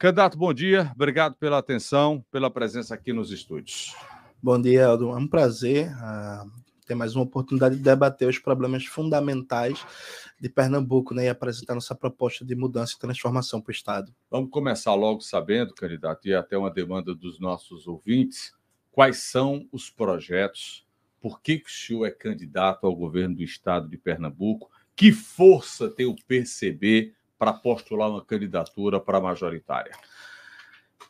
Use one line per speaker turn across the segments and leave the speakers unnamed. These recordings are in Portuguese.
Candidato, bom dia. Obrigado pela atenção, pela presença aqui nos estúdios.
Bom dia, Aldo. É um prazer uh, ter mais uma oportunidade de debater os problemas fundamentais de Pernambuco né, e apresentar nossa proposta de mudança e transformação para o Estado.
Vamos começar logo sabendo, candidato, e até uma demanda dos nossos ouvintes, quais são os projetos, por que, que o senhor é candidato ao governo do Estado de Pernambuco, que força tem o PCB para postular uma candidatura para a majoritária?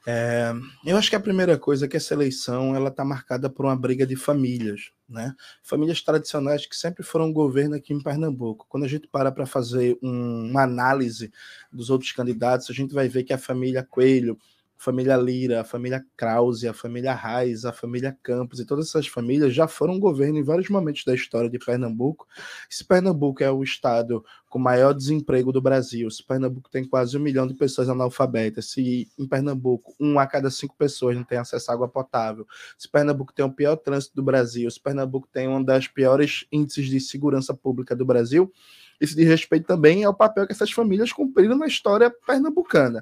É, eu acho que a primeira coisa é que essa eleição ela está marcada por uma briga de famílias, né? Famílias tradicionais que sempre foram governo aqui em Pernambuco. Quando a gente para para fazer um, uma análise dos outros candidatos, a gente vai ver que a família Coelho, família Lira, a família Krause, a família Reis, a família Campos, e todas essas famílias já foram governo em vários momentos da história de Pernambuco. Se Pernambuco é o estado com maior desemprego do Brasil, se Pernambuco tem quase um milhão de pessoas analfabetas, se em Pernambuco um a cada cinco pessoas não tem acesso à água potável, se Pernambuco tem o pior trânsito do Brasil, se Pernambuco tem um dos piores índices de segurança pública do Brasil, isso de respeito também ao papel que essas famílias cumpriram na história pernambucana.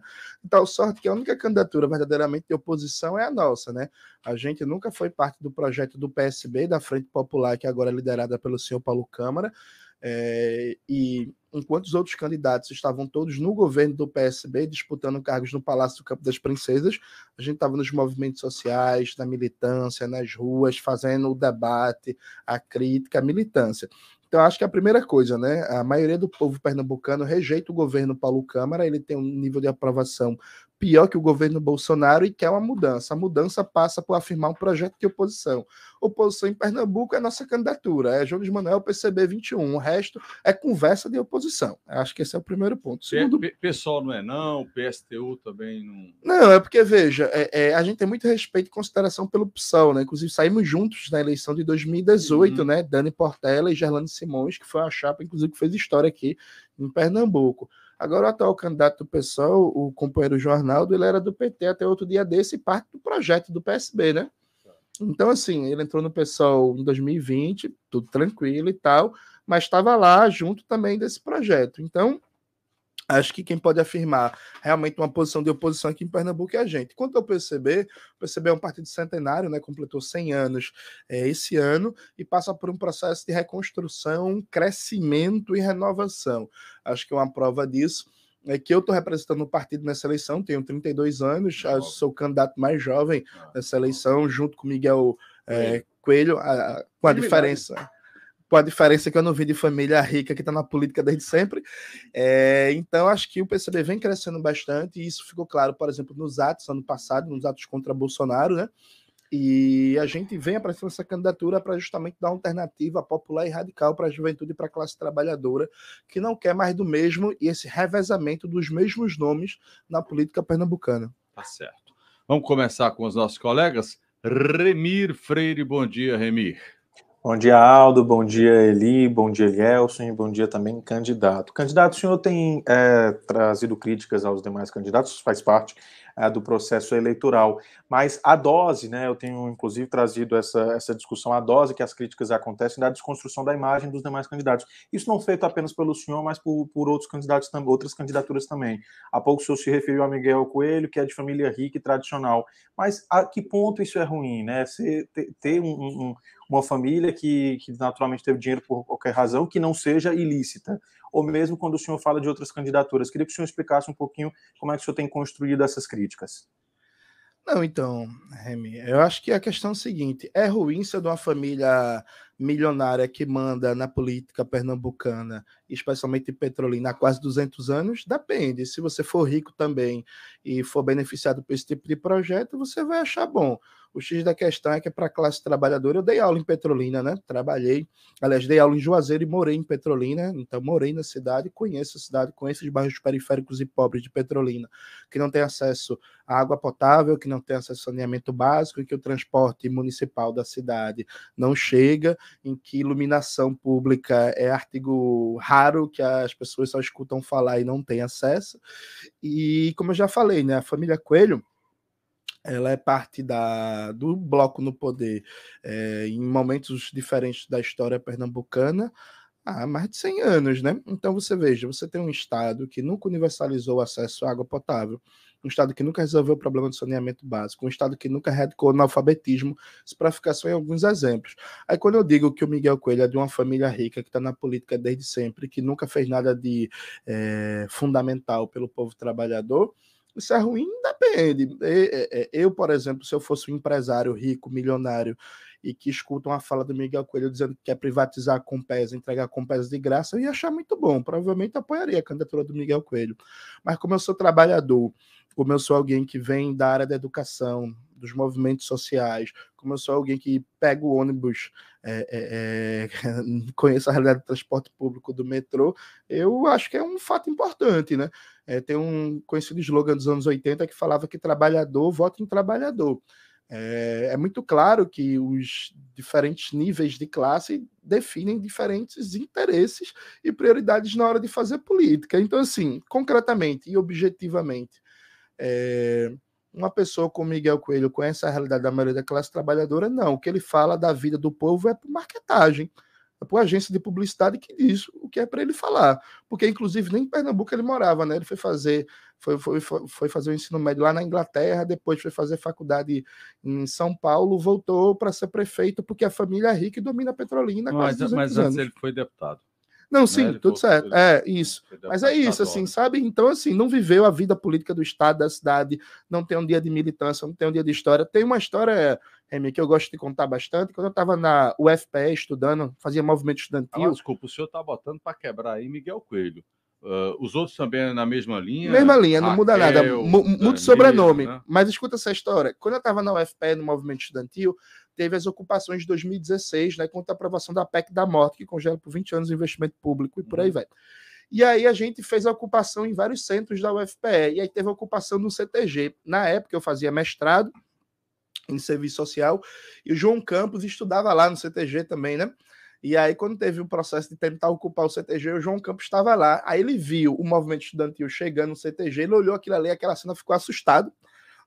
Tal então, sorte que a única candidatura verdadeiramente de oposição é a nossa, né? A gente nunca foi parte do projeto do PSB, da Frente Popular, que agora é liderada pelo senhor Paulo Câmara. É, e enquanto os outros candidatos estavam todos no governo do PSB, disputando cargos no Palácio do Campo das Princesas, a gente estava nos movimentos sociais, na militância, nas ruas, fazendo o debate, a crítica, a militância. Então, acho que é a primeira coisa, né? A maioria do povo pernambucano rejeita o governo Paulo Câmara, ele tem um nível de aprovação pior que o governo Bolsonaro e quer uma mudança. A mudança passa por afirmar um projeto de oposição. Oposição em Pernambuco é nossa candidatura, é Jones Manuel PCB 21. O resto é conversa de oposição. Acho que esse é o primeiro ponto. Segundo...
Pessoal não é não, PSTU também não.
Não, é porque, veja, é, é, a gente tem muito respeito e consideração pelo PSOL, né? Inclusive, saímos juntos na eleição de 2018, uhum. né? Dani Portela e Gerlando Simões, que foi a chapa, inclusive, que fez história aqui em Pernambuco. Agora, o atual candidato do PSOL, o companheiro João Arnaldo, ele era do PT até outro dia desse e parte do projeto do PSB, né? Então, assim, ele entrou no PSOL em 2020, tudo tranquilo e tal, mas estava lá junto também desse projeto. Então, Acho que quem pode afirmar realmente uma posição de oposição aqui em Pernambuco é a gente. Quanto ao PCB, o PCB é um partido centenário, né, completou 100 anos é, esse ano e passa por um processo de reconstrução, crescimento e renovação. Acho que uma prova disso é que eu estou representando o partido nessa eleição, tenho 32 anos, ah, sou o candidato mais jovem ah, nessa eleição, junto com Miguel é, Coelho, a, com a diferença com a diferença que eu não vi de família rica que está na política desde sempre. É, então, acho que o PCB vem crescendo bastante, e isso ficou claro, por exemplo, nos atos ano passado, nos atos contra Bolsonaro, né? E a gente vem apresentando essa candidatura para justamente dar alternativa popular e radical para a juventude e para a classe trabalhadora, que não quer mais do mesmo e esse revezamento dos mesmos nomes na política pernambucana.
Tá certo. Vamos começar com os nossos colegas. Remir Freire, bom dia, Remir.
Bom dia, Aldo. Bom dia, Eli. Bom dia, Elielson. Bom dia também, candidato. Candidato, o senhor tem é, trazido críticas aos demais candidatos, faz parte é, do processo eleitoral. Mas a dose, né? Eu tenho, inclusive, trazido essa, essa discussão, a dose que as críticas acontecem da desconstrução da imagem dos demais candidatos. Isso não feito apenas pelo senhor, mas por, por outros candidatos, outras candidaturas também. Há pouco o senhor se referiu a Miguel Coelho, que é de família rica e tradicional. Mas a que ponto isso é ruim, né? Ser, ter, ter um, um uma família que, que naturalmente teve dinheiro por qualquer razão que não seja ilícita, ou mesmo quando o senhor fala de outras candidaturas. Queria que o senhor explicasse um pouquinho como é que o senhor tem construído essas críticas.
Não, então, Remy, eu acho que a questão é a seguinte: é ruim ser de uma família milionária que manda na política pernambucana, especialmente petrolina, há quase 200 anos? Depende. Se você for rico também e for beneficiado por esse tipo de projeto, você vai achar bom. O X da questão é que é para a classe trabalhadora, eu dei aula em Petrolina, né? Trabalhei, aliás, dei aula em Juazeiro e morei em Petrolina, então morei na cidade, conheço a cidade, conheço os bairros periféricos e pobres de Petrolina, que não tem acesso à água potável, que não tem acesso ao saneamento básico, em que o transporte municipal da cidade não chega, em que iluminação pública é artigo raro, que as pessoas só escutam falar e não têm acesso. E como eu já falei, né, a família Coelho ela é parte da, do bloco no poder é, em momentos diferentes da história pernambucana há mais de 100 anos, né? Então você veja, você tem um estado que nunca universalizou o acesso à água potável, um estado que nunca resolveu o problema do saneamento básico, um estado que nunca radicou o analfabetismo, isso para ficar só em alguns exemplos. Aí quando eu digo que o Miguel Coelho é de uma família rica que está na política desde sempre, que nunca fez nada de é, fundamental pelo povo trabalhador, isso é ruim? Depende. Eu, por exemplo, se eu fosse um empresário rico, milionário, e que escuta a fala do Miguel Coelho dizendo que quer privatizar a Compesa, entregar a Compesa de graça, eu ia achar muito bom. Provavelmente apoiaria a candidatura do Miguel Coelho. Mas como eu sou trabalhador como eu sou alguém que vem da área da educação, dos movimentos sociais, como eu sou alguém que pega o ônibus, é, é, é, conheço a realidade do transporte público, do metrô, eu acho que é um fato importante, né? É, tem um conhecido slogan dos anos 80 que falava que trabalhador vota em trabalhador. É, é, muito claro que os diferentes níveis de classe definem diferentes interesses e prioridades na hora de fazer política. Então, assim, concretamente e objetivamente, é, uma pessoa como Miguel Coelho conhece a realidade da maioria da classe trabalhadora? Não. O que ele fala da vida do povo é por marketagem, é por agência de publicidade que diz o que é para ele falar. Porque, inclusive, nem em Pernambuco ele morava, né? Ele foi fazer, foi, foi, foi fazer o ensino médio lá na Inglaterra, depois foi fazer faculdade em São Paulo, voltou para ser prefeito porque a família é rica e domina a Petrolina. Mas, mas antes anos. ele foi deputado. Não, né, sim, né? tudo certo. É, isso. Mas é isso, assim, sabe? Então, assim, não viveu a vida política do Estado, da cidade, não tem um dia de militância, não tem um dia de história. Tem uma história, Remy, que eu gosto de contar bastante. Quando eu estava na UFPE estudando, fazia movimento estudantil. Ah, desculpa, o senhor está botando para quebrar aí Miguel
Coelho. Uh, os outros também na mesma linha? Mesma linha, não Raquel, muda nada. Muda
o sobrenome. Né? Mas escuta essa história. Quando eu estava na UFPE, no movimento estudantil, teve as ocupações de 2016, né, contra a aprovação da PEC da morte, que congela por 20 anos o investimento público e por aí uhum. vai. E aí a gente fez a ocupação em vários centros da UFPE, e aí teve a ocupação no CTG. Na época eu fazia mestrado em serviço social, e o João Campos estudava lá no CTG também, né? E aí, quando teve o processo de tentar ocupar o CTG, o João Campos estava lá. Aí ele viu o movimento estudantil chegando no CTG, ele olhou aquilo ali, aquela cena ficou assustado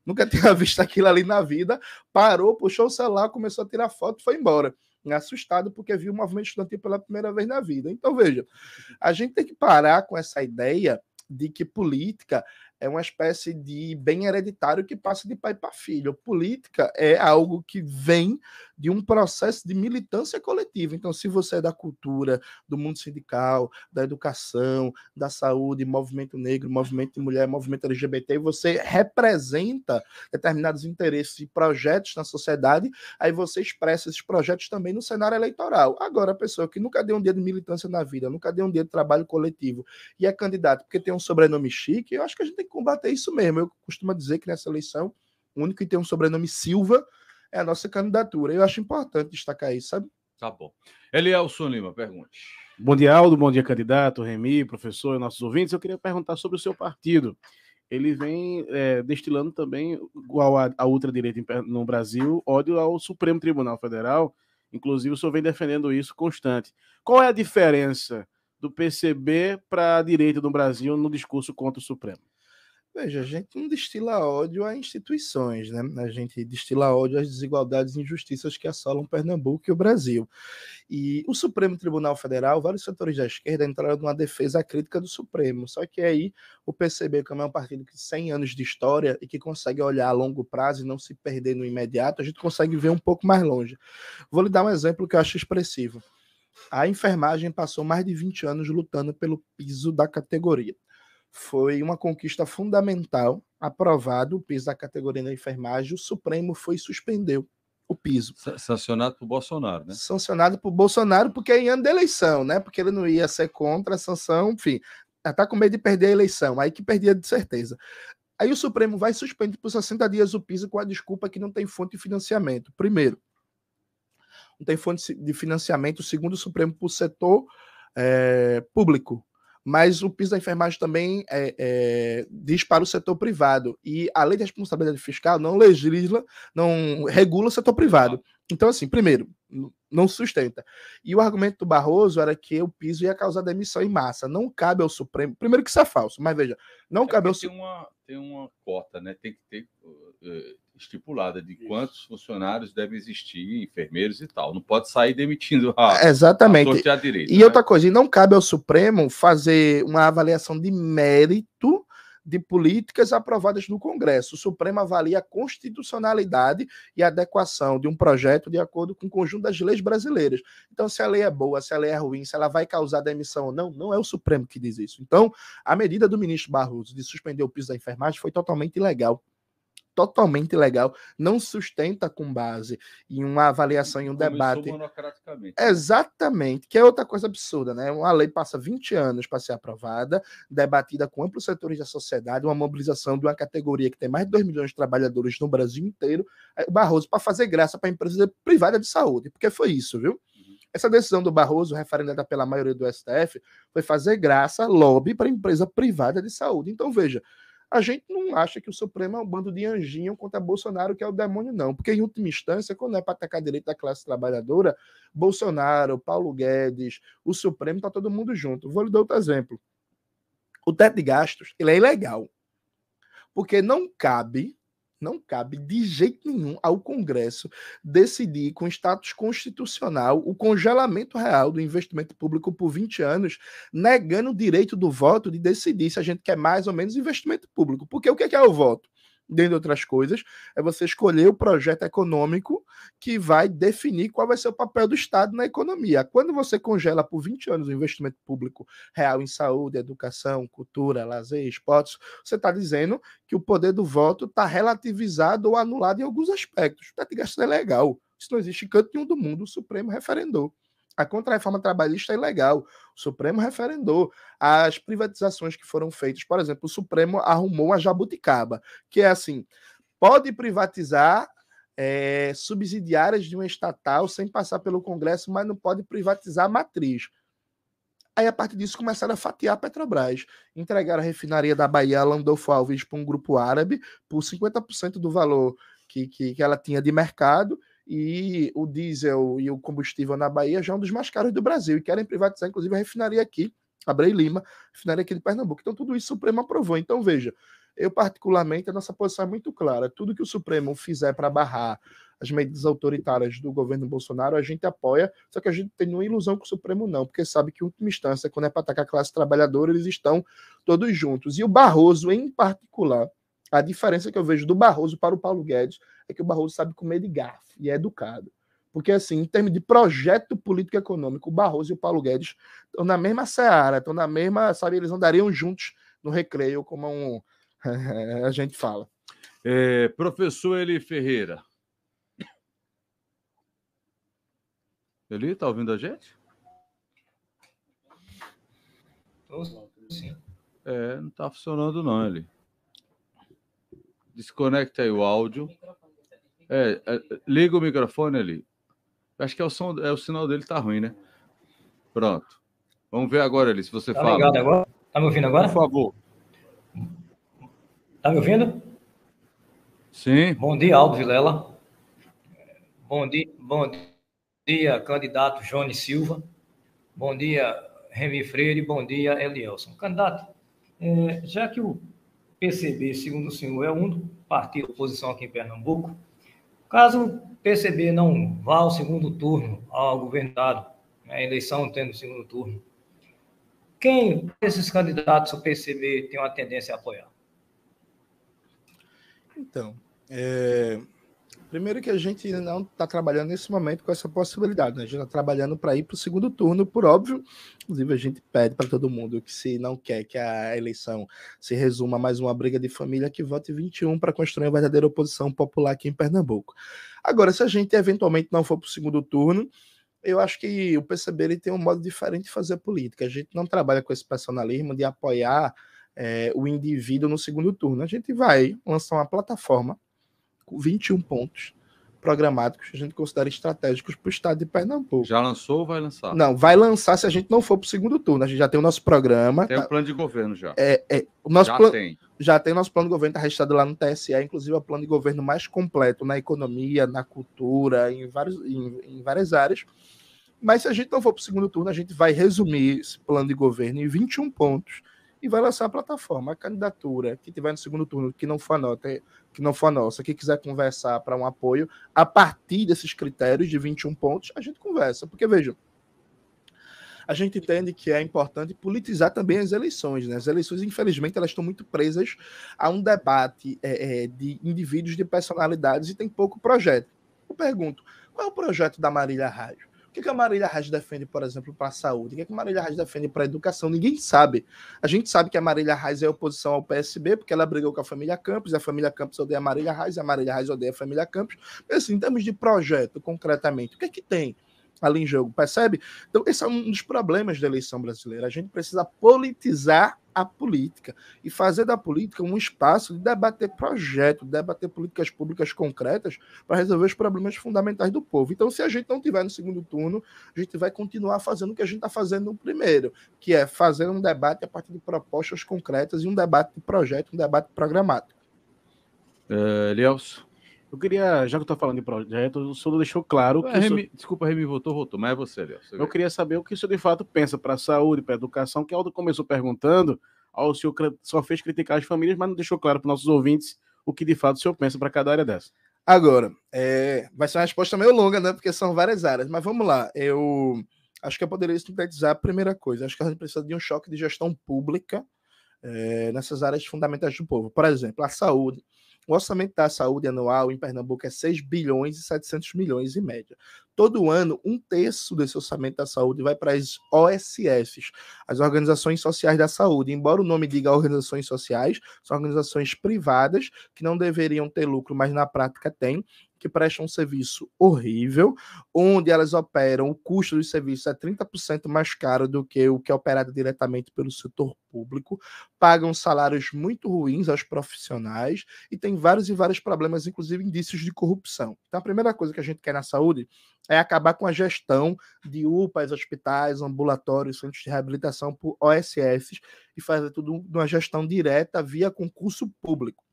nunca tinha visto aquilo ali na vida, parou, puxou o celular, começou a tirar foto e foi embora. Assustado porque viu o movimento estudantil pela primeira vez na vida. Então, veja, a gente tem que parar com essa ideia de que política é uma espécie de bem hereditário que passa de pai para filho. Política é algo que vem de um processo de militância coletiva. Então, se você é da cultura, do mundo sindical, da educação, da saúde, movimento negro, movimento de mulher, movimento LGBT, você representa determinados interesses e projetos na sociedade, aí você expressa esses projetos também no cenário eleitoral. Agora, a pessoa que nunca deu um dia de militância na vida, nunca deu um dia de trabalho coletivo e é candidato porque tem um sobrenome chique, eu acho que a gente tem combater isso mesmo. Eu costumo dizer que nessa eleição, o único que tem um sobrenome Silva é a nossa candidatura. Eu acho importante destacar isso, sabe?
Tá bom. Elielson Lima, pergunte.
Bom dia, Aldo. Bom dia, candidato, Remi, professor e nossos ouvintes. Eu queria perguntar sobre o seu partido. Ele vem é, destilando também, igual a, a ultradireita no Brasil, ódio ao Supremo Tribunal Federal. Inclusive, o senhor vem defendendo isso constante. Qual é a diferença do PCB para a direita do Brasil no discurso contra o Supremo?
Veja, a gente não destila ódio a instituições, né? A gente destila ódio às desigualdades e injustiças que assolam Pernambuco e o Brasil. E o Supremo Tribunal Federal, vários setores da esquerda entraram numa defesa crítica do Supremo. Só que aí o PCB, como é um partido que tem 100 anos de história e que consegue olhar a longo prazo e não se perder no imediato, a gente consegue ver um pouco mais longe. Vou lhe dar um exemplo que eu acho expressivo. A enfermagem passou mais de 20 anos lutando pelo piso da categoria foi uma conquista fundamental. Aprovado o piso da categoria da enfermagem, o Supremo foi e suspendeu o piso.
Sancionado por
Bolsonaro, né? Sancionado por Bolsonaro, porque é em ano de eleição, né? Porque ele não ia ser contra a sanção, enfim. Tá com medo de perder a eleição, aí que perdia de certeza. Aí o Supremo vai suspender por 60 dias o piso com a desculpa que não tem fonte de financiamento. Primeiro, não tem fonte de financiamento, segundo o Supremo, para o setor é, público mas o piso da enfermagem também é, é, diz para o setor privado. E a lei de responsabilidade fiscal não legisla, não regula o setor privado. Então, assim, primeiro, não sustenta. E o argumento do Barroso era que o piso ia causar demissão em massa. Não cabe ao Supremo. Primeiro que isso é falso, mas veja, não é cabe ao Supremo. Tem uma,
tem uma cota, né? Tem que ter. Uh, uh, estipulada de quantos funcionários devem existir, enfermeiros e tal. Não pode sair demitindo a, Exatamente. A e né? outra
coisa, e não cabe ao Supremo fazer uma avaliação de mérito de políticas aprovadas no Congresso. O Supremo avalia a constitucionalidade e a adequação de um projeto de acordo com o conjunto das leis brasileiras. Então, se a lei é boa, se a lei é ruim, se ela vai causar demissão ou não, não é o Supremo que diz isso. Então, a medida do ministro Barroso de suspender o piso da enfermagem foi totalmente ilegal totalmente legal, não sustenta com base em uma avaliação, e um debate. Né? Exatamente, que é outra coisa absurda, né? Uma lei passa 20 anos para ser aprovada, debatida com amplos setores da sociedade, uma mobilização de uma categoria que tem mais de 2 milhões de trabalhadores no Brasil inteiro, é, Barroso para fazer graça para a empresa privada de saúde, porque foi isso, viu? Uhum. Essa decisão do Barroso, referendada pela maioria do STF, foi fazer graça, lobby para a empresa privada de saúde. Então, veja, a gente não acha que o Supremo é um bando de anjinho contra Bolsonaro, que é o demônio, não. Porque, em última instância, quando é para atacar direito da classe trabalhadora, Bolsonaro, Paulo Guedes, o Supremo, está todo mundo junto. Vou lhe dar outro exemplo. O teto de gastos, ele é ilegal. Porque não cabe não cabe de jeito nenhum ao Congresso decidir com status constitucional o congelamento real do investimento público por 20 anos, negando o direito do voto de decidir se a gente quer mais ou menos investimento público. Porque o que é, que é o voto? dentre outras coisas, é você escolher o projeto econômico que vai definir qual vai ser o papel do Estado na economia. Quando você congela por 20 anos o investimento público real em saúde, educação, cultura, lazer, esportes, você está dizendo que o poder do voto está relativizado ou anulado em alguns aspectos. Está de gasto é legal. Isso não existe em canto nenhum do mundo. O Supremo referendou. A contra-reforma trabalhista é ilegal. O Supremo referendou as privatizações que foram feitas. Por exemplo, o Supremo arrumou a jabuticaba, que é assim: pode privatizar é, subsidiárias de uma estatal sem passar pelo Congresso, mas não pode privatizar a matriz. Aí, a partir disso, começaram a fatiar a Petrobras. Entregaram a refinaria da Bahia Landolfo Alves para um grupo árabe por 50% do valor que, que, que ela tinha de mercado e o diesel e o combustível na Bahia já é um dos mais caros do Brasil e querem privatizar, inclusive, a refinaria aqui, a Abrei Lima, refinaria aqui de Pernambuco. Então, tudo isso o Supremo aprovou. Então, veja, eu, particularmente, a nossa posição é muito clara. Tudo que o Supremo fizer para barrar as medidas autoritárias do governo Bolsonaro, a gente apoia, só que a gente tem nenhuma ilusão com o Supremo, não, porque sabe que, em última instância, quando é para atacar a classe trabalhadora, eles estão todos juntos. E o Barroso, em particular, a diferença que eu vejo do Barroso para o Paulo Guedes é que o Barroso sabe comer de garfo e é educado. Porque, assim, em termos de projeto político econômico, o Barroso e o Paulo Guedes estão na mesma seara, estão na mesma, sabe, eles andariam juntos no recreio, como um, a gente fala.
É, professor Eli Ferreira. Eli, está ouvindo a gente? sim. É, não está funcionando não, Eli. Desconecta aí o áudio. É, é, liga o microfone ali. Acho que é o, som, é o sinal dele tá ruim, né? Pronto. Vamos ver agora ali se você tá fala. Ligado agora? Tá me ouvindo agora? Por
favor. Tá me ouvindo? Sim. Bom dia, Aldo Vilela. Bom dia, bom dia, candidato Johnny Silva. Bom dia, Remy Freire. Bom dia, Elielson. Candidato, é, já que o PCB, segundo o senhor, é um partido de oposição aqui em Pernambuco. Caso o PCB não vá ao segundo turno ao governado, né, a eleição tendo segundo turno, quem desses candidatos o PCB tem uma tendência a apoiar?
Então, é, Primeiro que a gente não está trabalhando nesse momento com essa possibilidade, né? a gente está trabalhando para ir para o segundo turno, por óbvio. Inclusive, a gente pede para todo mundo que, se não quer que a eleição se resuma a mais uma briga de família, que vote 21 para construir uma verdadeira oposição popular aqui em Pernambuco. Agora, se a gente eventualmente não for para o segundo turno, eu acho que o PCB ele tem um modo diferente de fazer política. A gente não trabalha com esse personalismo de apoiar é, o indivíduo no segundo turno. A gente vai lançar uma plataforma 21 pontos programados que a gente considera estratégicos para o estado de Pernambuco.
Já lançou ou vai lançar? Não,
vai lançar se a gente não for para o segundo turno. A gente já tem o nosso programa. Tem tá... o
plano de governo já. É, é o nosso já plan... tem.
Já tem o nosso plano de governo, está registrado lá no TSE, inclusive é o plano de governo mais completo na economia, na cultura, em, vários, em, em várias áreas. Mas se a gente não for para o segundo turno, a gente vai resumir esse plano de governo em 21 pontos e vai lançar a plataforma. A candidatura que tiver no segundo turno, que não for nota, que não for nossa, que quiser conversar para um apoio, a partir desses critérios de 21 pontos, a gente conversa. Porque, vejam, a gente entende que é importante politizar também as eleições. Né? As eleições, infelizmente, elas estão muito presas a um debate é, é, de indivíduos, de personalidades e tem pouco projeto. Eu pergunto, qual é o projeto da Marília Rádio? O que, que a Marília Reis defende, por exemplo, para a saúde? O que, que a Marília Reis defende para a educação? Ninguém sabe. A gente sabe que a Marília Reis é oposição ao PSB, porque ela brigou com a família Campos, a família Campos odeia a Marília Reis, a Marília Reis odeia a família Campos. Mas, assim, em termos de projeto, concretamente, o que é que tem? ali em jogo, percebe? Então, esse é um dos problemas da eleição brasileira. A gente precisa politizar a política e fazer da política um espaço de debater projetos, debater políticas públicas concretas para resolver os problemas fundamentais do povo. Então, se a gente não tiver no segundo turno, a gente vai continuar fazendo o que a gente está fazendo no primeiro, que é fazer um debate a partir de propostas concretas e um debate de projeto, um debate programático.
É, eu queria, já que eu tô falando de projeto, o senhor deixou claro. Ah, Remy, senhor... Desculpa,
Remy voltou, voltou, mas é você, Léo. Eu queria
saber o que o senhor de fato pensa para a saúde, para a educação, que Aldo começou perguntando, ao senhor só fez criticar as famílias, mas não deixou claro para nossos ouvintes o que de fato
o senhor pensa para cada área dessa. Agora, é... vai ser uma resposta meio longa, né? Porque são várias áreas, mas vamos lá. Eu acho que eu poderia sintetizar a primeira coisa. Acho que a gente precisa de um choque de gestão pública é, nessas áreas fundamentais do povo. Por exemplo, a saúde. O orçamento da saúde anual em Pernambuco é 6 bilhões e 700 milhões em média. Todo ano, um terço desse orçamento da saúde vai para as OSFs, as Organizações Sociais da Saúde. Embora o nome diga organizações sociais, são organizações privadas que não deveriam ter lucro, mas na prática têm que prestam um serviço horrível, onde elas operam, o custo dos serviços é 30% mais caro do que o que é operado diretamente pelo setor público, pagam salários muito ruins aos profissionais e tem vários e vários problemas, inclusive indícios de corrupção. Então, a primeira coisa que a gente quer na saúde é acabar com a gestão de UPAs, hospitais, ambulatórios, centros de reabilitação por OSFs e fazer tudo numa gestão direta via concurso público.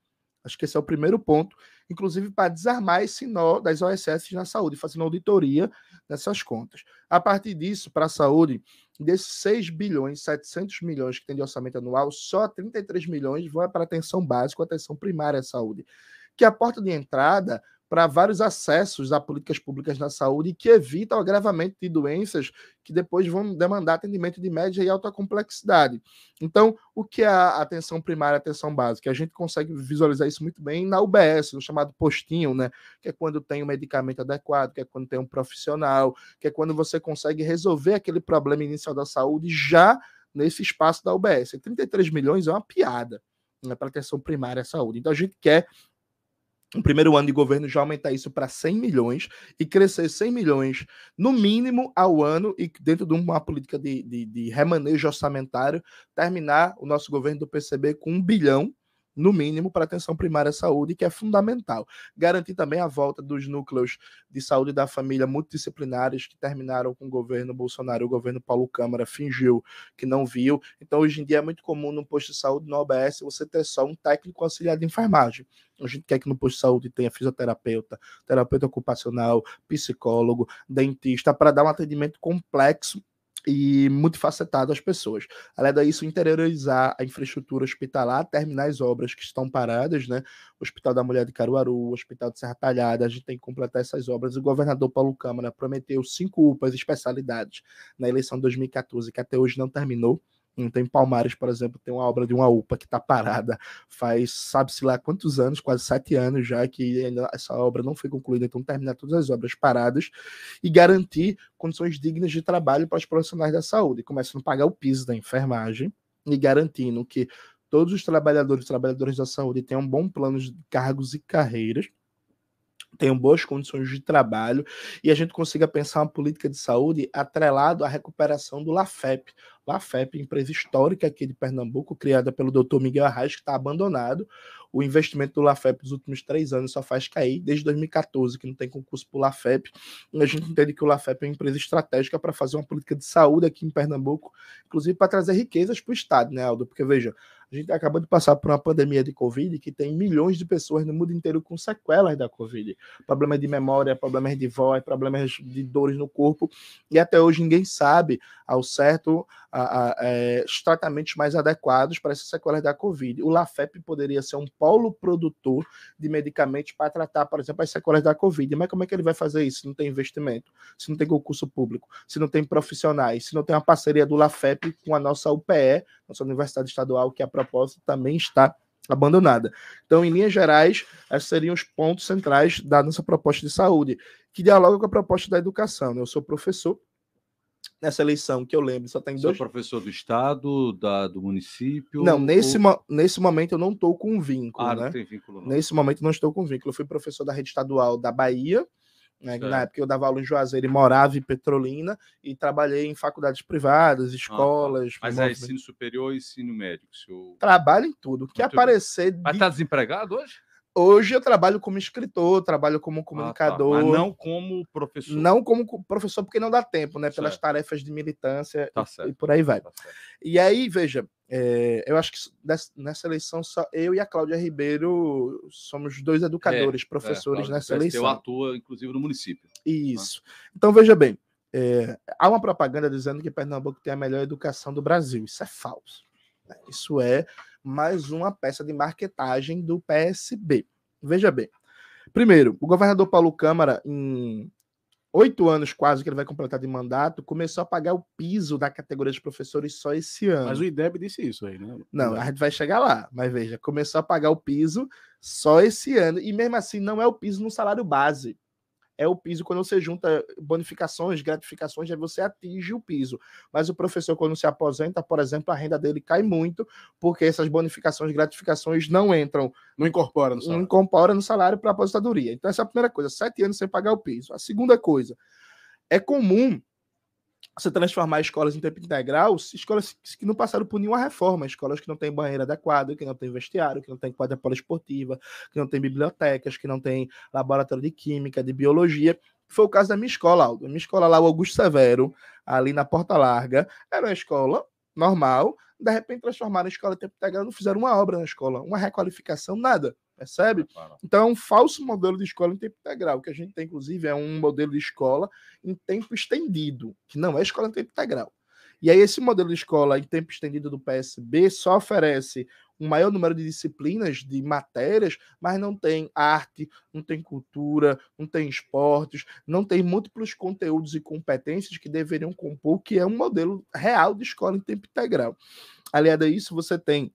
Acho que esse é o primeiro ponto, inclusive para desarmar esse nó das OSS na saúde, fazendo auditoria nessas contas. A partir disso, para a saúde, desses 6 bilhões, 700 milhões que tem de orçamento anual, só 33 milhões vão para atenção básica, atenção primária à saúde. Que a porta de entrada para vários acessos a políticas públicas na saúde que evitam o agravamento de doenças que depois vão demandar atendimento de média e alta complexidade. Então, o que é a atenção primária, e atenção básica? A gente consegue visualizar isso muito bem na UBS, no chamado postinho, né? Que é quando tem um medicamento adequado, que é quando tem um profissional, que é quando você consegue resolver aquele problema inicial da saúde já nesse espaço da UBS. 33 milhões é uma piada né, para atenção primária à saúde. Então, a gente quer no primeiro ano de governo já aumentar isso para 100 milhões e crescer 100 milhões no mínimo ao ano e dentro de uma política de, de, de remanejo orçamentário terminar o nosso governo do PCB com um bilhão no mínimo, para atenção primária à saúde, que é fundamental. Garantir também a volta dos núcleos de saúde da família multidisciplinares que terminaram com o governo Bolsonaro, o governo Paulo Câmara fingiu que não viu. Então, hoje em dia é muito comum no posto de saúde, no OBS, você ter só um técnico auxiliar de enfermagem. A gente quer que no posto de saúde tenha fisioterapeuta, terapeuta ocupacional, psicólogo, dentista, para dar um atendimento complexo e multifacetado às pessoas. Além disso, interiorizar a infraestrutura hospitalar, terminar as obras que estão paradas, né? O Hospital da Mulher de Caruaru, o Hospital de Serra Talhada, a gente tem que completar essas obras. O governador Paulo Câmara prometeu cinco UPAs especialidades na eleição de 2014, que até hoje não terminou. Então, em Palmares, por exemplo, tem uma obra de uma UPA que está parada faz, sabe-se lá quantos anos, quase sete anos já, que ainda essa obra não foi concluída. Então, terminar todas as obras paradas e garantir condições dignas de trabalho para os profissionais da saúde, começando a pagar o piso da enfermagem e garantindo que todos os trabalhadores e trabalhadoras da saúde tenham um bom plano de cargos e carreiras tenham boas condições de trabalho e a gente consiga pensar uma política de saúde atrelado à recuperação do LAFEP. LAFEP, empresa histórica aqui de Pernambuco, criada pelo Dr. Miguel Arraes, que está abandonado. O investimento do LAFEP nos últimos três anos só faz cair, desde 2014, que não tem concurso para o LAFEP. A gente entende que o LAFEP é uma empresa estratégica para fazer uma política de saúde aqui em Pernambuco, inclusive para trazer riquezas para o Estado, né, Aldo? Porque, veja, a gente acabou de passar por uma pandemia de Covid que tem milhões de pessoas no mundo inteiro com sequelas da Covid. Problemas de memória, problemas de voz, problemas de dores no corpo. E até hoje ninguém sabe ao certo a, a, é, os tratamentos mais adequados para essas sequelas da Covid. O LAFEP poderia ser um polo produtor de medicamentos para tratar, por exemplo, as sequelas da Covid. Mas como é que ele vai fazer isso se não tem investimento, se não tem concurso público, se não tem profissionais, se não tem uma parceria do LAFEP com a nossa UPE, nossa Universidade Estadual, que a propósito também está abandonada. Então, em linhas gerais, esses seriam os pontos centrais da nossa proposta de saúde, que dialoga com a proposta da educação. Né? Eu sou professor, nessa eleição que eu lembro, só tem dois. Você
é professor do estado, da, do município? Não, nesse, ou...
mo... nesse momento eu não estou com vínculo. Ah, né? não tem vínculo, não. Nesse momento não estou com vínculo. Eu fui professor da rede estadual da Bahia, né? na época eu dava aula em Juazeiro e morava em Petrolina, e trabalhei em faculdades privadas, ah, tá. escolas. Ah, Mas é ensino
superior e ensino médio? Seu...
Trabalho em tudo. O que aparecer.
Mas está desempregado hoje?
Hoje eu trabalho como escritor, trabalho como comunicador. Ah, tá. Mas não como professor. Não como professor, porque não dá tempo, né? Certo. Pelas tarefas de militância tá e, e, por aí vai. Tá e aí, veja, é, eu acho que nessa eleição só eu e a Cláudia Ribeiro somos dois educadores, é, é professores é, nessa eleição. Eu
atua, inclusive, no município. Né?
Isso. Ah. Então, veja bem, é, há uma propaganda dizendo que Pernambuco tem a melhor educação do Brasil. Isso é falso. Né? Isso é mais uma peça de marketagem do PSB. Veja bem. Primeiro, o governador Paulo Câmara, em oito anos quase que ele vai completar de mandato, começou a pagar o piso da categoria de professores só esse ano. Mas o IDEB disse isso aí, né? Não, a gente vai chegar lá, mas veja, começou a pagar o piso só esse ano, e mesmo assim não é o piso no salário base é o piso. Quando você junta bonificações, gratificações, aí você atinge o piso. Mas o professor, quando se aposenta, por exemplo, a renda dele cai muito, porque essas bonificações, gratificações não entram. Não incorpora no salário. Não incorpora no salário para aposentadoria. Então, essa é a primeira coisa, sete anos sem pagar o piso. A segunda coisa, é comum você transformar escolas em tempo integral, escolas que não passaram por nenhuma reforma, escolas que não têm banheiro adequado, que não têm vestiário, que não têm quadra poliesportiva, que não têm bibliotecas, que não têm laboratório de química, de biologia. Foi o caso da minha escola, Aldo. A minha escola lá, o Augusto Severo, ali na Porta Larga, era uma escola normal, de repente transformaram a escola em tempo integral, não fizeram uma obra na escola, uma requalificação, nada percebe? Então é um falso modelo de escola em tempo integral. O que a gente tem, inclusive, é um modelo de escola em tempo estendido, que não é escola em tempo integral. E aí, esse modelo de escola em tempo estendido do PSB só oferece um maior número de disciplinas, de matérias, mas não tem arte, não tem cultura, não tem esportes, não tem múltiplos conteúdos e competências que deveriam compor, que é um modelo real de escola em tempo integral. Aliado a isso, você tem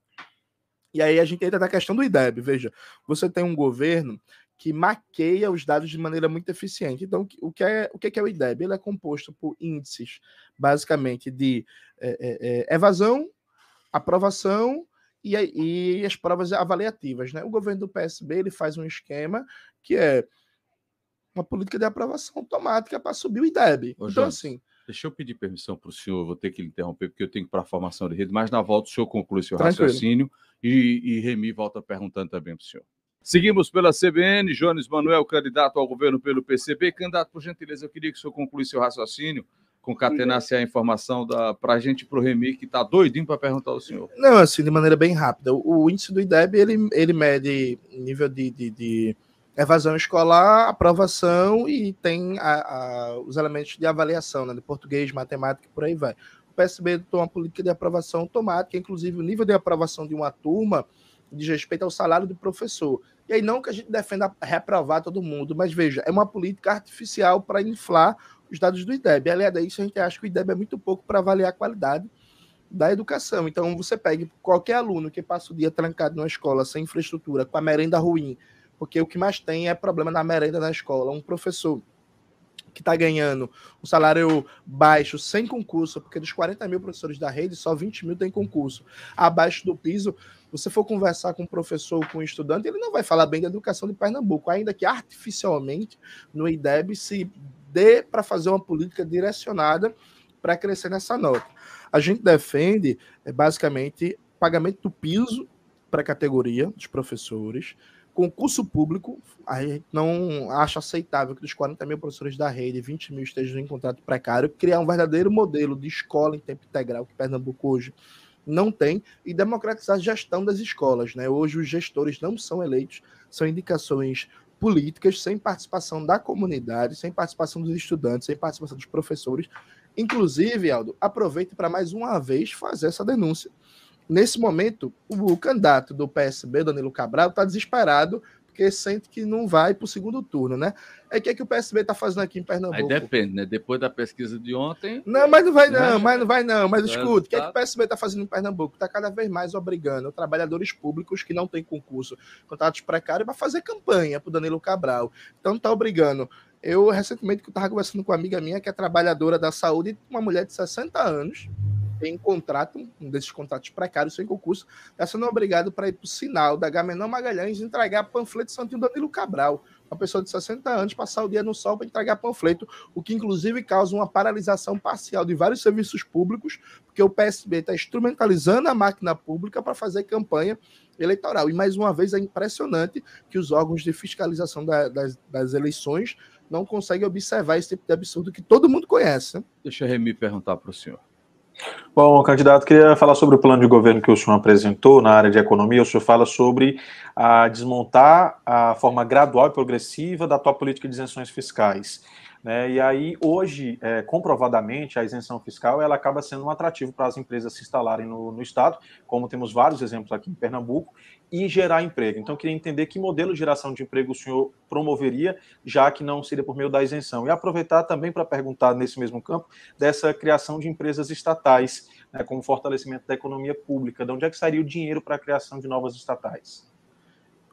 e aí a gente entra na questão do IDEB. Veja, você tem um governo que maqueia os dados de maneira muito eficiente. Então, o que é o, que é, é o IDEB? Ele é composto por índices, basicamente, de é, é, é, evasão, aprovação e, e, as provas avaliativas. Né? O governo do PSB ele faz um esquema que é uma política de aprovação automática para subir o IDEB. Ô, então, assim.
Deixa eu pedir permissão para o senhor, vou ter que interromper, porque eu tenho que ir para a formação de rede, mas na volta o senhor conclui seu Tranquilo. raciocínio e, e Remy volta perguntando também para o senhor. Seguimos pela CBN, Jones Manuel, candidato ao governo pelo PCB. Candidato, por gentileza, eu queria que o senhor concluísse seu raciocínio, concatenasse uhum. a informação para a gente para o Remy, que está doidinho para perguntar ao senhor.
Não, assim, de maneira bem rápida. O, o índice do IDEB, ele, ele mede nível de, de, de evasão escolar, aprovação e tem a, a, os elementos de avaliação, né, de português, matemática e por aí vai. O PSB tem uma política de aprovação automática, inclusive o nível de aprovação de uma turma diz respeito ao salário do professor. E aí não que a gente defenda reprovar todo mundo, mas veja, é uma política artificial para inflar os dados do IDEB. Além isso, a gente acha que o IDEB é muito pouco para avaliar a qualidade da educação. Então, você pega qualquer aluno que passa o dia trancado numa escola sem infraestrutura, com a merenda ruim, porque o que mais tem é problema na merenda na escola. Um professor que está ganhando um salário baixo, sem concurso, porque dos 40 mil professores da rede, só 20 mil tem concurso. Abaixo do piso, você for conversar com um professor, com um estudante, ele não vai falar bem da educação de Pernambuco, ainda que artificialmente no IDEB se dê para fazer uma política direcionada para crescer nessa nota. A gente defende, é, basicamente, pagamento do piso para a categoria dos professores, concurso público, a gente não acha aceitável que dos 40 mil professores da rede, 20 mil estejam em contrato precário, criar um verdadeiro modelo de escola em tempo integral, que Pernambuco hoje não tem, e democratizar a gestão das escolas. Né? Hoje os gestores não são eleitos, são indicações políticas, sem participação da comunidade, sem participação dos estudantes, sem participação dos professores. Inclusive, Aldo, aproveite para mais uma vez fazer essa denúncia Nesse momento, o candidato do PSB, Danilo Cabral, está desesperado porque sente que não vai para o segundo turno, né? É o que, é que o PSB está fazendo aqui em Pernambuco? Aí
depende, né? Depois da pesquisa de ontem. Não, mas não vai né? não, mas não vai não. Mas escuta, o que, é que o
PSB está fazendo em Pernambuco? Está cada vez mais obrigando trabalhadores públicos que não têm concurso, contratos precários, para fazer campanha para o Danilo Cabral. Então está obrigando. Eu recentemente estava conversando com uma amiga minha que é trabalhadora da saúde, uma mulher de 60 anos, tem contrato, um desses contratos precários sem concurso, está sendo obrigado para ir para o sinal da Gamenão Magalhães entregar panfleto Santinho Danilo Cabral. Uma pessoa de 60 anos passar o dia no sol para entregar panfleto, o que inclusive causa uma paralisação parcial de vários serviços públicos, porque o PSB está instrumentalizando a máquina pública para fazer campanha eleitoral. E mais uma vez é impressionante que os órgãos de fiscalização da, das, das eleições não conseguem observar esse tipo de absurdo que todo mundo conhece. Né?
Deixa eu me perguntar para o senhor. Bom, candidato, queria falar sobre o plano de governo que o senhor apresentou na área de economia. O senhor fala sobre a desmontar a forma gradual e progressiva da atual política de isenções fiscais. Né? E aí, hoje, é, comprovadamente, a isenção fiscal ela acaba sendo um atrativo para as empresas se instalarem no, no, Estado, como temos vários exemplos aqui em Pernambuco, e gerar emprego. Então, eu queria entender que modelo de geração de emprego o senhor promoveria, já que não seria por meio da isenção. E aproveitar também para perguntar, nesse mesmo campo, dessa criação de empresas estatais, né, como fortalecimento da economia pública. De onde é que sairia o dinheiro para a criação de novas estatais?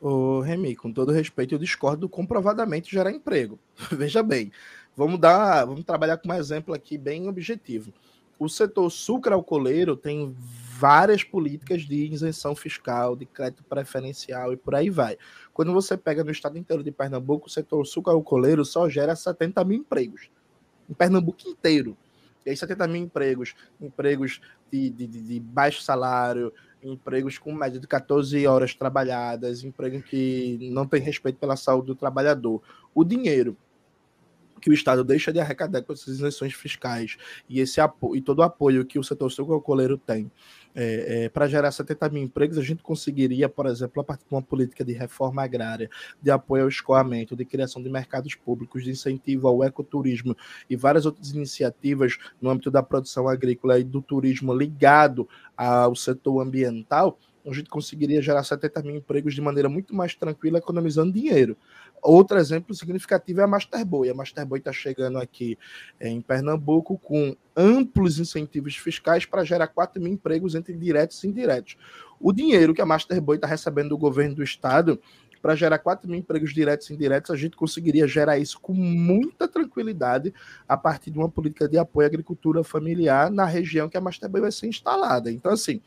Ô, Remy, com todo respeito, eu discordo comprovadamente gerar emprego. Veja bem, Vamos dar, vamos trabalhar com um exemplo aqui bem objetivo. O setor sucroalcooleiro tem várias políticas de isenção fiscal, de crédito preferencial e por aí vai. Quando você pega no estado inteiro de Pernambuco, o setor sucroalcooleiro só gera 70 mil empregos. Em Pernambuco inteiro. E aí 70 mil empregos, empregos de, de, de baixo salário, empregos com média de 14 horas trabalhadas, emprego que não tem respeito pela saúde do trabalhador. O dinheiro que o Estado deixa de arrecadar com essas isenções fiscais e esse apoio e todo o apoio que o setor coleiro tem é, é, para gerar 70 mil empregos, a gente conseguiria, por exemplo, a partir de uma política de reforma agrária, de apoio ao escoamento, de criação de mercados públicos, de incentivo ao ecoturismo e várias outras iniciativas no âmbito da produção agrícola e do turismo ligado ao setor ambiental, a gente conseguiria gerar 70 mil empregos de maneira muito mais tranquila, economizando dinheiro. Outro exemplo significativo é a Masterboy. A Masterboy está chegando aqui em Pernambuco com amplos incentivos fiscais para gerar 4 mil empregos entre diretos e indiretos. O dinheiro que a Masterboy está recebendo do governo do estado para gerar 4 mil empregos diretos e indiretos, a gente conseguiria gerar isso com muita tranquilidade a partir de uma política de apoio à agricultura familiar na região que a Masterboy vai ser instalada. Então, assim,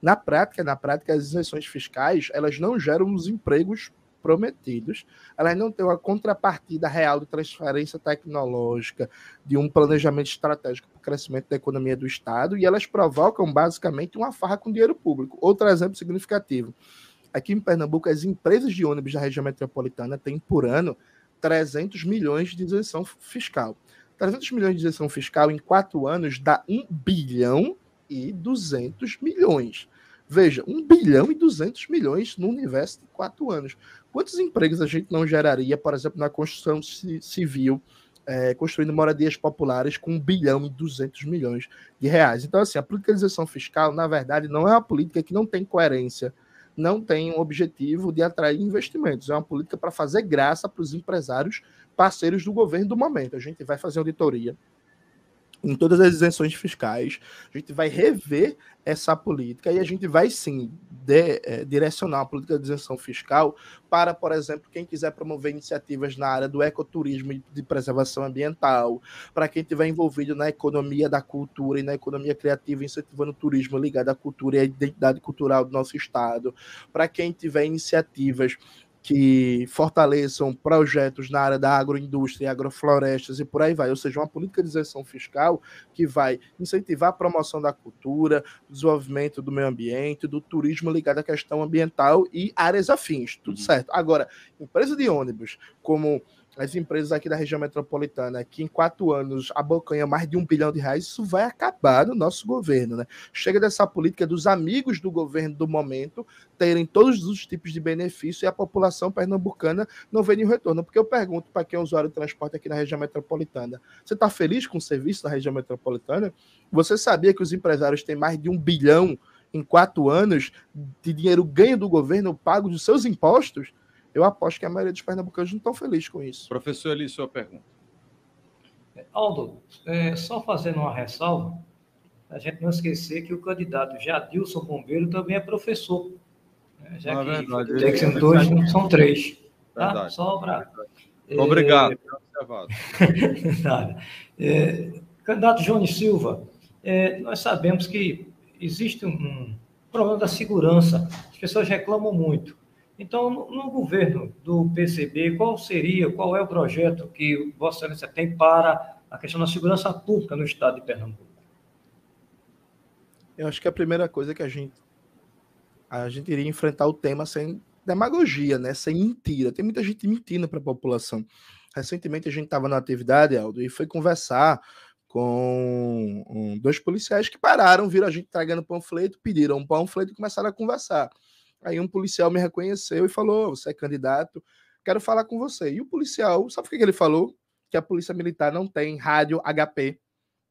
na prática, na prática, as isenções fiscais elas não geram os empregos prometidos, elas não têm uma contrapartida real de transferência tecnológica, de um planejamento estratégico para o crescimento da economia do Estado, e elas provocam basicamente uma farra com dinheiro público. Outro exemplo significativo. Aqui em Pernambuco, as empresas de ônibus da região metropolitana têm por ano 300 milhões de isenção fiscal. 300 milhões de isenção fiscal em quatro anos dá 1 bilhão e 200 milhões. Veja, 1 bilhão e 200 milhões no universo de quatro anos. Quantos empregos a gente não geraria, por exemplo, na construção civil, é, construindo moradias populares com 1 bilhão e 200 milhões de reais? Então, assim, a politização fiscal, na verdade, não é uma política que não tem coerência, não tem o objetivo de atrair investimentos. É uma política para fazer graça para os empresários parceiros do governo do momento. A gente vai fazer auditoria em todas as isenções fiscais. A gente vai rever essa política e a gente vai sim de, é, direcionar a política de isenção fiscal para, por exemplo, quem quiser promover iniciativas na área do ecoturismo e de preservação ambiental, para quem estiver envolvido na economia da cultura e na economia criativa, incentivando o turismo ligado à cultura e à identidade cultural do nosso estado, para quem tiver iniciativas que fortaleçam projetos na área da agroindústria, agroflorestas e por aí vai, ou seja, uma política de isenção fiscal que vai incentivar a promoção da cultura, desenvolvimento do meio ambiente, do turismo ligado à questão ambiental e áreas afins, tudo uhum. certo. Agora, empresa de ônibus, como as empresas aqui da região metropolitana, que em quatro anos abocanha mais de um bilhão de reais, isso vai acabar no nosso governo. Né? Chega dessa política dos amigos do governo do momento terem todos os tipos de benefício e a população pernambucana não vê nenhum retorno. Porque eu pergunto para quem é usuário de transporte aqui na região metropolitana: você está feliz com o serviço da região metropolitana? Você sabia que os empresários têm mais de um bilhão em quatro anos de dinheiro ganho do governo pago dos seus impostos? eu aposto que a maioria dos pernambucanos não estão felizes com isso. Professor ali, sua pergunta. Aldo,
é, só fazendo uma ressalva, a gente não esquecer que o candidato Jadilson Bombeiro também é professor. Né? Já não, ah, que são verdade. Tem que ser dois, não são três. Tá? Só para. É Obrigado. É... candidato Johnny Silva, é, nós sabemos que existe um, um problema da segurança. As pessoas reclamam muito. Então, no governo do PCB, qual seria, qual é o projeto que Vossa Excelência tem para a questão da segurança pública no estado de Pernambuco?
Eu acho que a primeira coisa que a gente a gente iria enfrentar o tema sem demagogia, né? Sem mentira. Tem muita gente mentindo para a população. Recentemente a gente estava na atividade, Aldo, e foi conversar com dois policiais que pararam, viram a gente tragando panfleto, pediram um panfleto e começaram a conversar. Aí um policial me reconheceu e falou: Você é candidato, quero falar com você. E o policial, sabe o que ele falou? Que a polícia militar não tem rádio HP.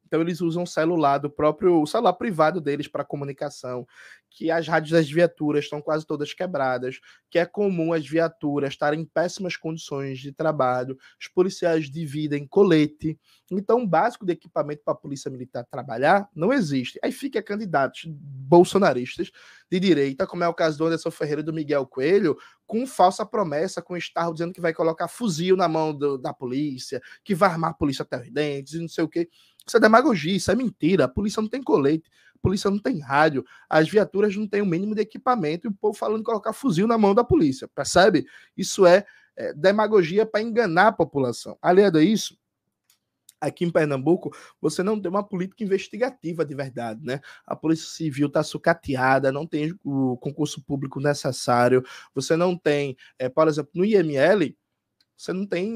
Então eles usam o celular do próprio, o celular privado deles para comunicação, que as rádios das viaturas estão quase todas quebradas, que é comum as viaturas estarem em péssimas condições de trabalho, os policiais dividem colete. Então, o básico de equipamento para a polícia militar trabalhar não existe. Aí fica candidatos bolsonaristas de direita, como é o caso do Anderson Ferreira e do Miguel Coelho, com falsa promessa, com estarro dizendo que vai colocar fuzil na mão do, da polícia, que vai armar a polícia até os dentes, e não sei o quê. Isso é demagogia, isso é mentira. A polícia não tem colete, a polícia não tem rádio, as viaturas não têm o mínimo de equipamento e o povo falando de colocar fuzil na mão da polícia, percebe? Isso é, é demagogia para enganar a população. Aliado a isso, aqui em Pernambuco, você não tem uma política investigativa de verdade, né? A Polícia Civil está sucateada, não tem o concurso público necessário, você não tem, é, por exemplo, no IML, você não tem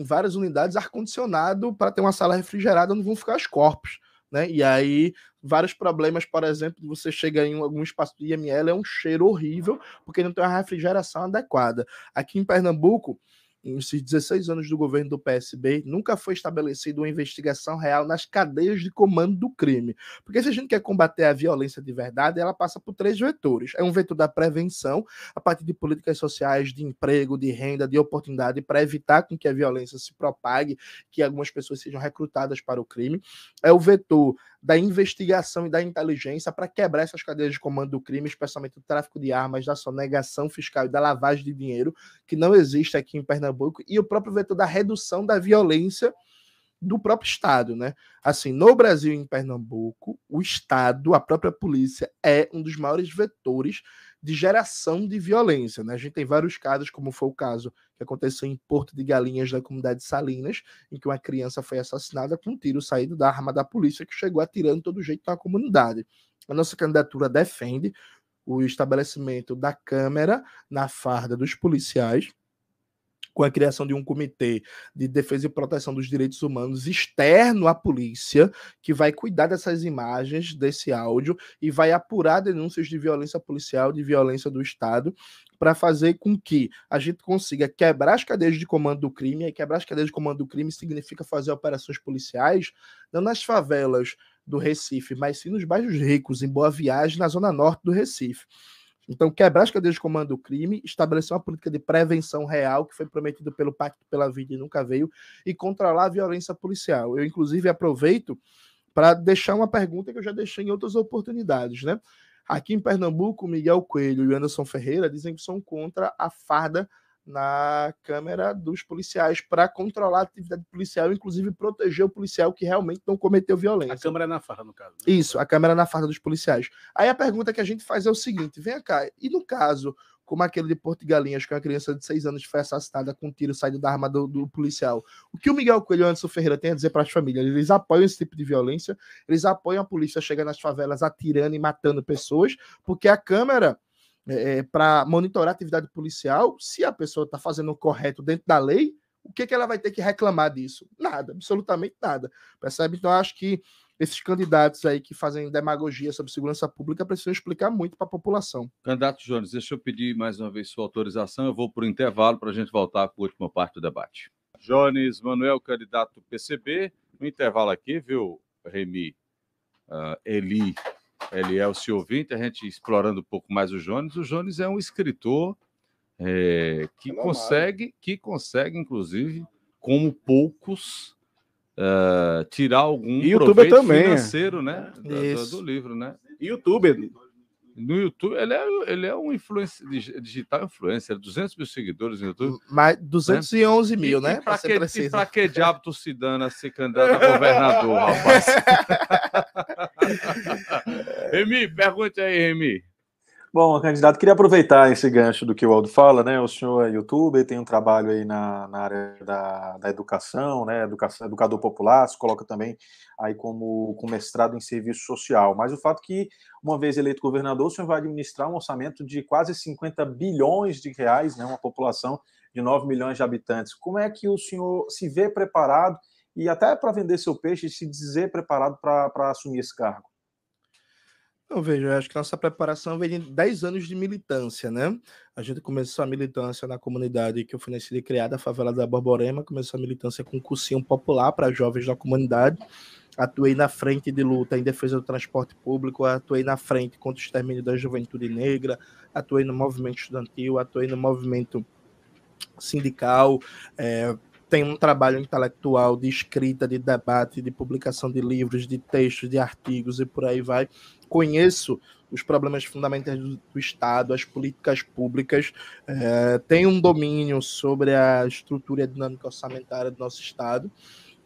em várias unidades ar-condicionado para ter uma sala refrigerada onde vão ficar os corpos. Né? E aí, vários problemas, por exemplo, você chega em algum espaço do IML, é um cheiro horrível, porque não tem uma refrigeração adequada. Aqui em Pernambuco, nesses 16 anos do governo do PSB, nunca foi estabelecida uma investigação real nas cadeias de comando do crime. Porque se a gente quer combater a violência de verdade, ela passa por três vetores. É um vetor da prevenção, a partir de políticas sociais, de emprego, de renda, de oportunidade, para evitar com que a violência se propague, que algumas pessoas sejam recrutadas para o crime. É o vetor da investigação e da inteligência para quebrar essas cadeias de comando do crime, especialmente do tráfico de armas, da sonegação fiscal e da lavagem de dinheiro, que não existe aqui em Pernambuco, e o próprio vetor da redução da violência do próprio Estado, né? Assim, no Brasil e em Pernambuco, o Estado, a própria polícia, é um dos maiores vetores de geração de violência, né? A gente tem vários casos, como foi o caso que aconteceu em Porto de Galinhas, na comunidade de Salinas, em que uma criança foi assassinada com um tiro saído da arma da polícia que chegou atirando todo jeito na comunidade. A nossa candidatura defende o estabelecimento da câmera na farda dos policiais com a criação de um comitê de defesa e proteção dos direitos humanos externo à polícia, que vai cuidar dessas imagens, desse áudio, e vai apurar denúncias de violência policial, de violência do Estado, para fazer com que a gente consiga quebrar as cadeias de comando do crime, e quebrar as cadeias de comando do crime significa fazer operações policiais, não nas favelas do Recife, mas sim nos bairros ricos, em Boa Viagem, na zona norte do Recife. Então, quebrar as cadeias de comando do crime, estabelecer uma política de prevenção real, que foi prometido pelo Pacto pela Vida e nunca veio, e controlar a violência policial. Eu, inclusive, aproveito para deixar uma pergunta que eu já deixei em outras oportunidades, né? Aqui em Pernambuco, Miguel Coelho e Anderson Ferreira dizem que são contra a farda na câmera dos policiais para controlar a atividade policial, inclusive proteger o policial que realmente não cometeu violência. A câmera é na farda, no caso. Né? Isso, a câmera é na farda dos policiais. Aí a pergunta que a gente faz é o seguinte: vem cá, e no caso, como aquele de Galinhas que é uma criança de 6 anos foi assassinada com um tiro saído da arma do, do policial, o que o Miguel Coelho e o Anderson Ferreira têm a dizer para as famílias? Eles apoiam esse tipo de violência, eles apoiam a polícia chegando nas favelas atirando e matando pessoas, porque a câmera é, é para monitorar a atividade policial, se a pessoa está fazendo o correto dentro da lei, o que, que ela vai ter que reclamar disso? Nada, absolutamente nada. Percebe? Então, acho que esses candidatos aí que fazem demagogia sobre segurança pública precisam explicar muito para a população.
Candidato Jones, deixa eu pedir mais uma vez sua autorização. Eu vou para o intervalo para a gente voltar para a última parte do debate. Jones Manuel, candidato PCB. No intervalo aqui, viu, Remy? Uh, Eli ele é seu ouvinte, a gente explorando um pouco mais o Jones. O Jones é um escritor eh, é, que né? consegue, que consegue, inclusive, como poucos, uh, tirar algum YouTube proveito também. Né? financeiro, né? Do, do, livro, né? YouTube no YouTube, ele é, ele é um influencer, digital influencer, 200 mil seguidores no YouTube. mais 211 né? mil, né? E pra, que, que diabo tu se a ser candidato a governador, rapaz? Remy, pergunte aí, Remy.
Bom, candidato, queria aproveitar esse gancho do que o Aldo fala, né? O senhor é youtuber, tem um trabalho aí na, na área da, da educação, né? Educação, educador popular, se coloca também aí como com mestrado em serviço social. Mas o fato que, uma vez eleito governador, o senhor vai administrar um orçamento de quase 50 bilhões de reais, né? Uma população de 9 milhões de habitantes. Como é que o senhor se vê preparado e até para vender seu peixe se dizer preparado para assumir esse cargo?
Eu vejo, eu acho que nossa preparação vem de 10 anos de militância, né? A gente começou a militância na comunidade que eu fui nascida e criada, a favela da Borborema, começou a militância com um cursinho popular para jovens da comunidade. Atuei na frente de luta em defesa do transporte público, atuei na frente contra o extermínio da juventude negra, atuei no movimento estudantil, atuei no movimento sindical, é, tem um trabalho intelectual de escrita, de debate, de publicação de livros, de textos, de artigos e por aí vai. Conheço os problemas fundamentais do, do Estado, as políticas públicas, é, eh, tenho um domínio sobre a estrutura e a dinâmica orçamentária do nosso Estado.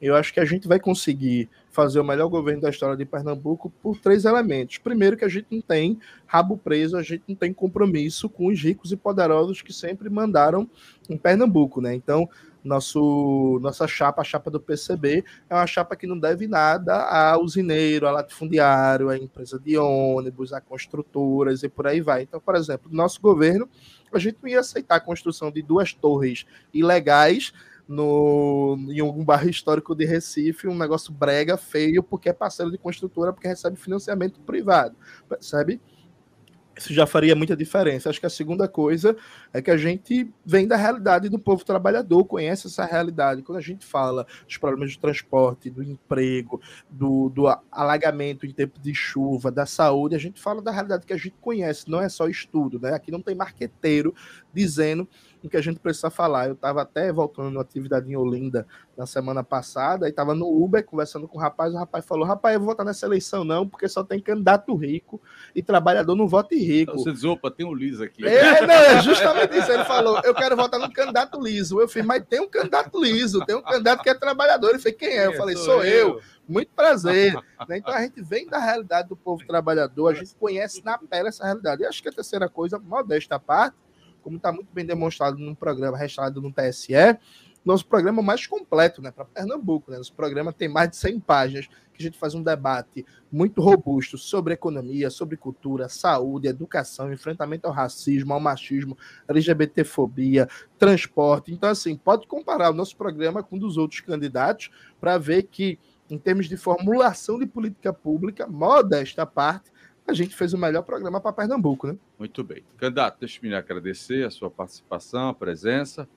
Eu acho que a gente vai conseguir fazer o melhor governo da história de Pernambuco por três elementos. Primeiro, que a gente não tem rabo preso, a gente não tem compromisso com os ricos e poderosos que sempre mandaram em Pernambuco, né? Então, nosso, nossa chapa, a chapa do PCB, é uma chapa que não deve nada a usineiro, a latifundiário, a empresa de ônibus, a construtoras e por aí vai. Então, por exemplo, nosso governo, a gente não ia aceitar a construção de duas torres ilegais no, em algum bairro histórico de Recife, um negócio brega, feio, porque é parceiro de construtora, porque recebe financiamento privado, percebe Isso já faria muita diferença. Acho que a segunda coisa é que a gente vem da realidade do povo trabalhador, conhece essa realidade. Quando a gente fala dos problemas de transporte, do emprego, do, do alagamento em tempo de chuva, da saúde, a gente fala da realidade que a gente conhece, não é só estudo. Né? Aqui não tem marqueteiro dizendo em que a gente precisa falar. Eu estava até voltando numa atividade em Olinda na semana passada e estava no Uber conversando com o rapaz. O rapaz falou: Rapaz, eu vou votar nessa eleição não, porque só tem candidato rico e trabalhador não vota em rico. você
diz, Opa, tem um liso aqui. É, não, é justamente isso. Ele falou:
Eu quero votar no candidato liso. Eu fiz: Mas tem um candidato liso, tem um candidato que é trabalhador. Ele fez: Quem é? Eu é? falei: Sou, sou eu. eu. Muito prazer. Né? Então a gente vem da realidade do povo trabalhador, a gente conhece na pele essa realidade. E acho que a terceira coisa, modesta parte, como está muito bem demonstrado num programa registrado no TSE, nosso programa mais completo, né, para Pernambuco, né? Nosso programa tem mais de 100 páginas, que a gente faz um debate muito robusto sobre economia, sobre cultura, saúde, educação, enfrentamento ao racismo, ao machismo, LGBTfobia, transporte. Então assim, pode comparar o nosso programa com um dos outros candidatos para ver que em termos de formulação de política pública, moda esta parte, a gente fez o melhor programa para Pernambuco, né?
Muito bem. Candidato, deixa eu me agradecer a sua participação, a presença.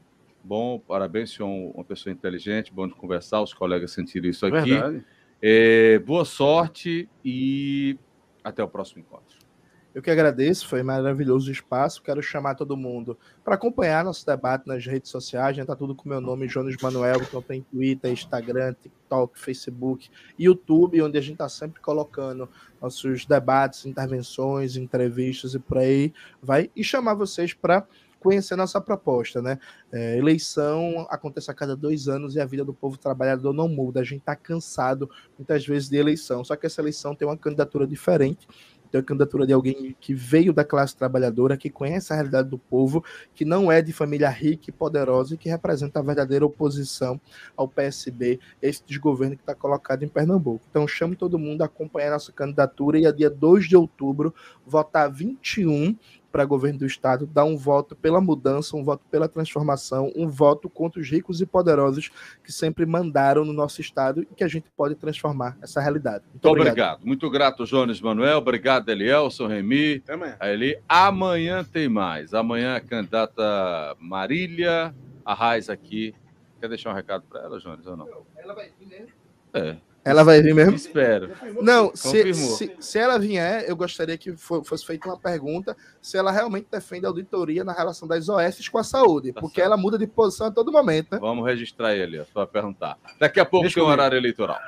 Bom, parabéns, senhor, uma pessoa inteligente, bom de conversar, os colegas sentiram isso aqui. Verdade. É, boa sorte e até o próximo encontro.
Eu que agradeço, foi maravilhoso o espaço. Quero chamar todo mundo para acompanhar nosso debate nas redes sociais. gente né, está tudo com meu nome, Jonas Manuel. Então tem Twitter, Instagram, TikTok, Facebook, YouTube, onde a gente está sempre colocando nossos debates, intervenções, entrevistas e por aí vai. E chamar vocês para conhecer nossa proposta, né? É, eleição acontece a cada dois anos e a vida do povo trabalhador não muda. A gente está cansado muitas vezes de eleição, só que essa eleição tem uma candidatura diferente a candidatura de alguém que veio da classe trabalhadora, que conhece a realidade do povo, que não é de família rica e poderosa e que representa a verdadeira oposição ao PSB, esse desgoverno que está colocado em Pernambuco. Então, chamo todo mundo a acompanhar nossa candidatura e a dia 2 de outubro votar 21 para governo do Estado, dá um voto pela mudança, um voto pela transformação, um voto contra os ricos e poderosos que sempre mandaram no nosso Estado e que a gente pode transformar essa realidade. Muito, obrigado.
obrigado. Muito grato, Jones Manuel. Obrigado, Elielson Remy. Até amanhã. Eli. Amanhã tem mais. Amanhã a candidata Marília Arraes aqui. Quer deixar um recado para ela, Jones, ou não? Ela vai vir, né? É.
Ela vai vir mesmo?
Espero. Não, se, se,
se, ela vier, eu gostaria que fosse feita uma pergunta se ela realmente defende a auditoria na relação das OS com a saúde, tá porque certo. ela muda de posição a todo momento. Né? Vamos
registrar ele, só perguntar. Daqui a pouco Deixa tem um horário eleitoral.